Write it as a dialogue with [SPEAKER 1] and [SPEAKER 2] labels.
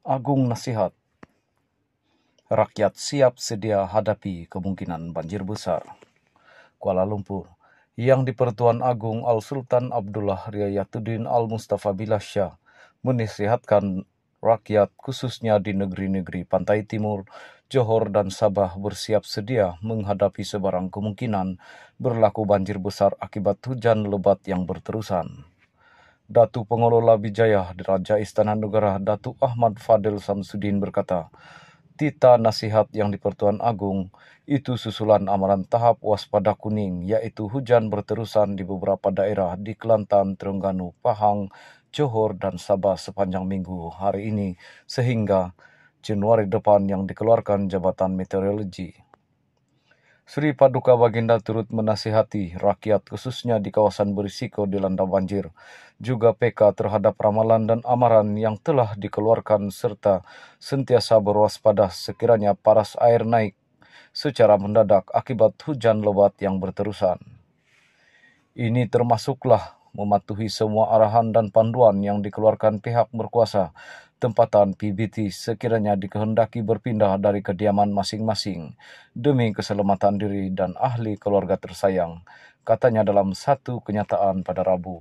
[SPEAKER 1] Agung nasihat, rakyat siap sedia hadapi kemungkinan banjir besar. Kuala Lumpur, yang di Pertuan Agung Al-Sultan Abdullah Riayatuddin Al-Mustafa Billah Shah menisihatkan rakyat khususnya di negeri-negeri pantai timur, Johor dan Sabah bersiap sedia menghadapi sebarang kemungkinan berlaku banjir besar akibat hujan lebat yang berterusan. Datu Pengelola Bijaya Raja Istana Negara Datu Ahmad Fadil Samsudin berkata, Tita nasihat yang dipertuan agung itu susulan amaran tahap waspada kuning yaitu hujan berterusan di beberapa daerah di Kelantan, Terengganu, Pahang, Johor dan Sabah sepanjang minggu hari ini sehingga Januari depan yang dikeluarkan Jabatan Meteorologi. Sri Paduka Baginda turut menasihati rakyat khususnya di kawasan berisiko dilanda banjir. Juga PK terhadap ramalan dan amaran yang telah dikeluarkan serta sentiasa berwaspada sekiranya paras air naik secara mendadak akibat hujan lebat yang berterusan. Ini termasuklah mematuhi semua arahan dan panduan yang dikeluarkan pihak berkuasa tempatan PBT sekiranya dikehendaki berpindah dari kediaman masing-masing demi keselamatan diri dan ahli keluarga tersayang, katanya dalam satu kenyataan pada Rabu.